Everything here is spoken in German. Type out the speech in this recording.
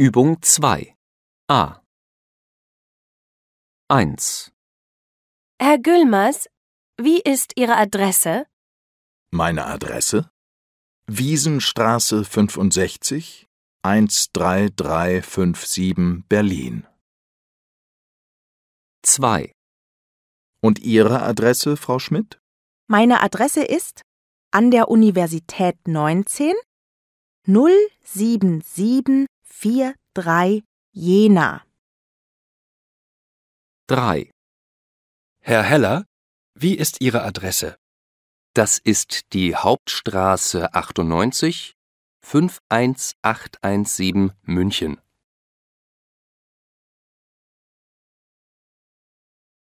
Übung 2 A 1. Herr Gülmers, wie ist Ihre Adresse? Meine Adresse? Wiesenstraße 65 13357 Berlin. 2. Und Ihre Adresse, Frau Schmidt? Meine Adresse ist an der Universität 19 077 4-3 Jena. 3. Herr Heller, wie ist Ihre Adresse? Das ist die Hauptstraße 98 51817 München.